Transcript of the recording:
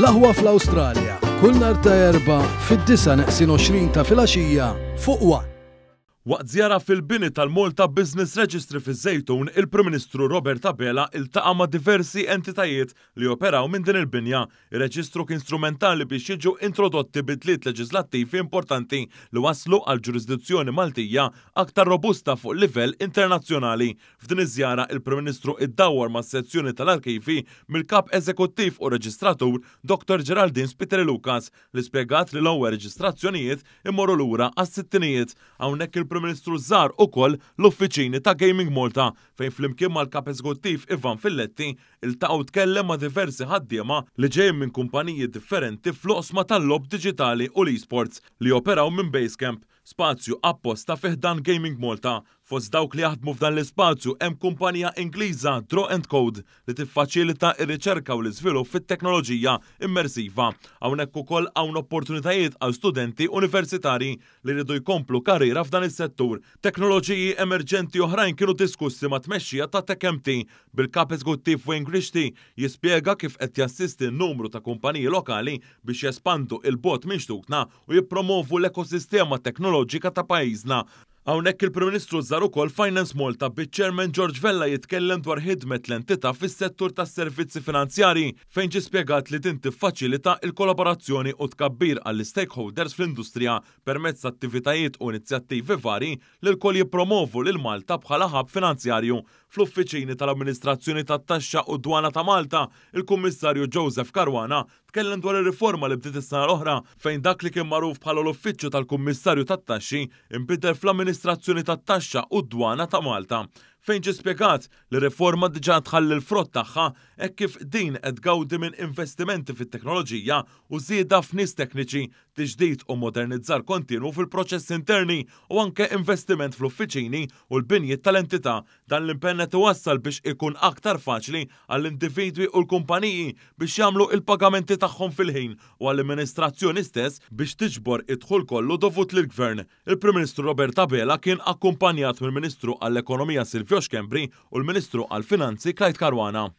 l fl-Awstralja, kull nar ta' erba fid-disa neqsin 20 ta' filgħaxija fuq waqt. Waqt zjara fil-bini tal-Malta Business Registry fiż-Żejtun, il-Prim Ministru Robert Abela iltaqa' ma' diversi entitajiet li operaw minn din il-binja. Ir-reġistru kien strumentali biex jiġu introdotti bidliet leġislattivi importanti li waslu għal ġurisdizzjoni Maltija aktar robusta fuq livell internazzjonali. F'din iż-żjara il-Prim Ministru iddawwar ma' sezzjoni tal-arkivi mill-Kap Eżekuttiv u Reġistratur Dr. Geraldin Spiteri Lukas li spjegat li l-ewwel reġistrazzjonijiet imorru lura għas-sittinijiet. Hawnhekk il-Prim Ministru Ministru u ukoll l-uffiċini ta' Gaming Malta fejn flimkien mal-kap eżekuttiv Ivan Filletti iltaqgħu tkellem ma' diversi ħaddiema li ġejjin minn kumpaniji differenti fl-oqsma tal-lob digitali u l-esports li operaw minn Basecamp spazju apposta feħdan Gaming Malta. Fost dawk li jaħdmu f'dan l-ispazju hemm kumpanija Ingliża Draw and Code li tiffaċilita r-riċerka u l-iżvilupp fit-teknoloġija immersiva. Hawnhekk ukoll hawn opportunitajiet għal studenti universitari li ridu jkomplu karriera f'dan is-settur. Teknoloġiji emerġenti oħrajn kienu diskussi ma' tmexxija ta' tekemti bil-kap eżekuttiv Wayne Grishti jispjega kif qed jassisti numru ta' kumpaniji lokali biex jespandu il-bot minn u jippromovu l-ekosistema teknoloġika Dica país na Hawnhekk il prem Ministru żar ukoll Finance Malta biċ-Chairman George Vella jitkellem dwar ħidmet l entita fis-settur tas-servizzi finanzjari fejn ġi spjegat li din tiffaċilita l-kollaborazzjoni u tkabbir għall-stakeholders fl-industrija permezz attivitajiet u inizjattivi vari li l-kol jippromovu l Malta bħala ħab finanzjarju fl-uffiċini tal-Amministrazzjoni tat-Taxxa u Dwana ta' Malta, il-Kummissarju Joseph Karwana tkellem dwar ir-riforma li bdiet is-sena l-oħra fejn dak li kien magħruf bħala l-uffiċċju tal-Kummissarju tat-Taxxi inbidel fl l-amministrazzjoni tat-taxxa u d-dwana ta' Malta fejn ġi spjegat li riforma diġà tħalli l-frott tagħha hekk kif din qed gawdi minn investimenti fit-teknoloġija u żieda f'nies tekniċi tiġdid u modernizzar kontinu fil-proċess interni u anke investiment fl-uffiċini u l-binji tal-entità dan l-impennet wassal biex ikun aktar faċli għall-individwi u l-kumpaniji biex jagħmlu il-pagamenti tagħhom fil-ħin u għall-amministrazzjoni stess biex tiġbor idħul kollu dovut lill-gvern. Il-Prim Ministru Robert Abela kien akkumpanjat mill-Ministru għall-Ekonomija Silvija Fjox Kembri u l-Ministru għal-Finanzi Klajt Karwana.